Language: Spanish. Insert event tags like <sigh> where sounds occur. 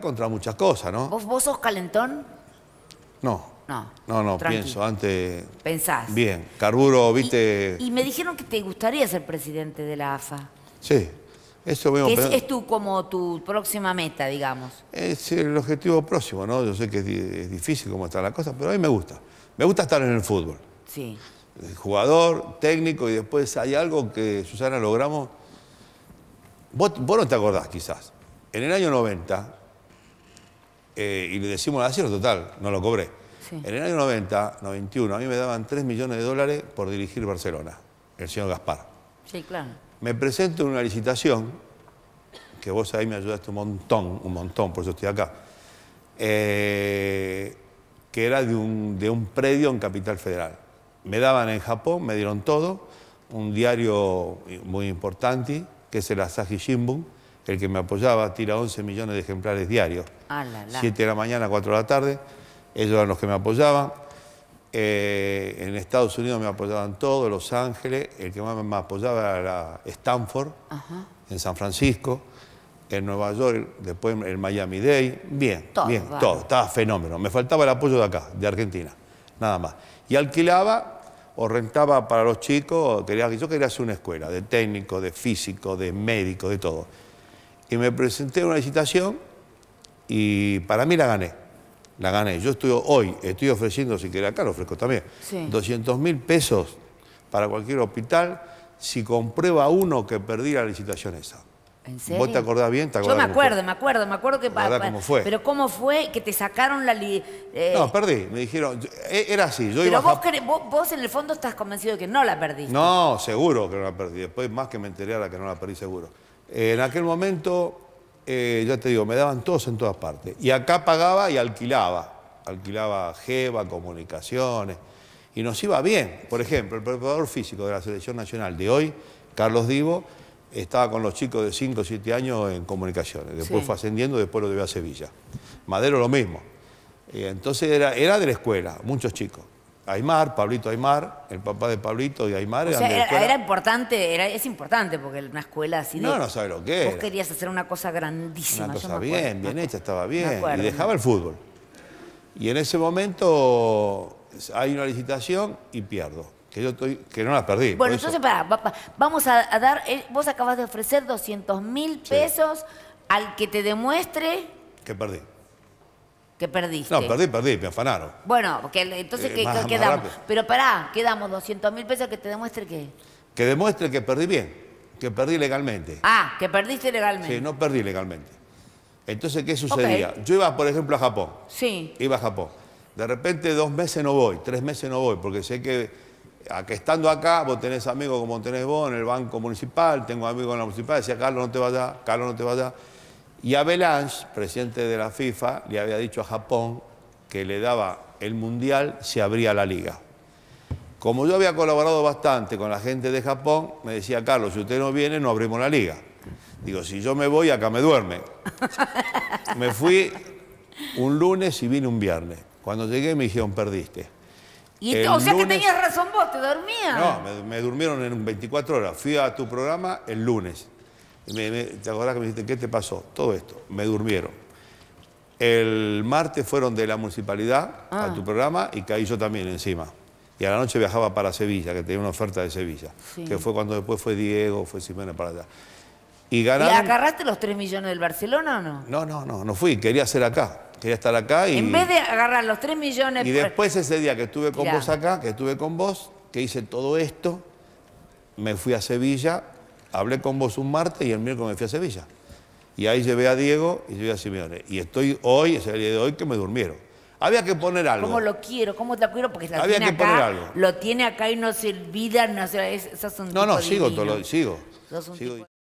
contra muchas cosas, ¿no? ¿Vos, vos sos calentón? No. No. No, no, pienso. Antes. Pensás. Bien. Carburo, viste. Y, me dijeron que te gustaría ser presidente de la AFA. Sí. Eso Es, es, tu, como tu próxima meta, digamos. Es el objetivo próximo, ¿no? Yo sé que es, difícil como está la cosa, pero a mí me gusta. Me gusta estar en el fútbol. Sí. jugador, técnico, y después hay algo que, Susana, logramos. vos no te acordás, quizás. En el año 90, eh, y le decimos la ah, total, no lo cobré. En el año 90, 91, a mí me daban 3 millones de dólares por dirigir Barcelona, el señor Gaspar. Sí, claro. Me presento en una licitación, que vos ahí me ayudaste un montón, un montón, por eso estoy acá, eh, que era de un, de un predio en Capital Federal. Me daban en Japón, me dieron todo, un diario muy importante, que es el Asahi Shimbun, el que me apoyaba, tira 11 millones de ejemplares diarios. 7 ah, de la mañana, 4 de la tarde, ellos eran los que me apoyaban. Eh, en Estados Unidos me apoyaban todos, Los Ángeles, el que más me apoyaba era Stanford, en San Francisco, en Nueva York, después en Miami Day. bien, todo, bien, todo, estaba fenómeno. Me faltaba el apoyo de acá, de Argentina, nada más. Y alquilaba o rentaba para los chicos, quería, yo quería hacer una escuela de técnico, de físico, de médico, de todo y me presenté a una licitación y para mí la gané. La gané. Yo estoy hoy, estoy ofreciendo, si quiera acá lo ofrezco también, 200 mil pesos para cualquier hospital si comprueba uno que perdí la licitación esa. ¿En serio? ¿Vos te acordás bien? Yo me acuerdo, me acuerdo, me acuerdo que... Pero ¿cómo fue que te sacaron la... licitación? Eh? No, perdí, me dijeron... E-, era así, pero vos, en el fondo estás convencido de que no la perdiste. No, seguro que no la perdí. Después más que me enteré a la que no la perdí, seguro en aquel momento, eh, ya te digo, me daban todos en todas partes. Y acá pagaba y alquilaba. Alquilaba Jeva, comunicaciones. Y nos iba bien. Por ejemplo, el preparador físico de la selección nacional de hoy, Carlos Divo, estaba con los chicos de 5 o 7 años en comunicaciones. Después fue ascendiendo, después lo llevó a Sevilla. Madero lo mismo. Eh, entonces era, era de la escuela, muchos chicos. Aymar, Pablito Aymar, el papá de Pablito y Aymar. O sea, era, era, importante, es importante porque una escuela así No, no sabe lo que Vos querías hacer una cosa grandísima. Una bien, bien hecha, estaba <laughs> bien. y dejaba el fútbol. Y en ese momento hay una licitación y pierdo. Que yo estoy, que no la perdí. Bueno, entonces para, vamos a, dar, eh, vos acabas de ofrecer 200 mil pesos al que te demuestre... Que perdí. Que perdiste. No, perdí, perdí, me afanaron. Bueno, entonces eh, ¿qué, quedamos. Pero pará, quedamos 200 mil pesos que te demuestre que. Que demuestre que perdí bien, que perdí legalmente. Ah, que perdiste legalmente. Sí, no perdí legalmente. Entonces, ¿qué sucedía? Yo iba, por ejemplo, a Japón. Sí. Iba a Japón. De repente, dos meses no voy, tres meses no voy, porque sé que, que estando acá, vos tenés amigos como tenés vos en el banco municipal, tengo amigos en la municipal, decía, Carlos, no te vayas, Carlos, no te vayas. Y Avalanche, presidente de la FIFA, le había dicho a Japón que le daba el Mundial si abría la liga. Como yo había colaborado bastante con la gente de Japón, me decía, Carlos, si usted no viene, no abrimos la liga. Digo, si yo me voy, acá me duerme. <laughs> Me fui un lunes y vine un viernes. Cuando llegué me dijeron, perdiste. o sea que tenías razón vos, te dormías. No, me, me durmieron en 24 horas. Fui a tu programa el lunes. ¿Te acordás que me dijiste qué te pasó? Todo esto. Me durmieron. El martes fueron de la municipalidad a ah. tu programa y caí yo también encima. Y a la noche viajaba para Sevilla, que tenía una oferta de Sevilla. Que fue cuando después fue Diego, fue Simena para allá. ¿Y agarraste los 3 millones del Barcelona o no? No, no, no, no fui. Quería ser acá. Quería estar acá y... En vez de agarrar los 3 millones... Y después ese día que estuve con vos acá, que estuve con vos, que hice todo esto, me fui a Sevilla hablé con vos un martes y el miércoles me fui a Sevilla. Y ahí llevé a Diego y llevé a Simeone. Y estoy hoy, es el día de hoy que me durmieron. Había que poner algo. ¿Cómo lo quiero? ¿Cómo te quiero? Porque la Había que poner algo. lo tiene acá y no se olvida, no se, No, no, sigo, sigo. sigo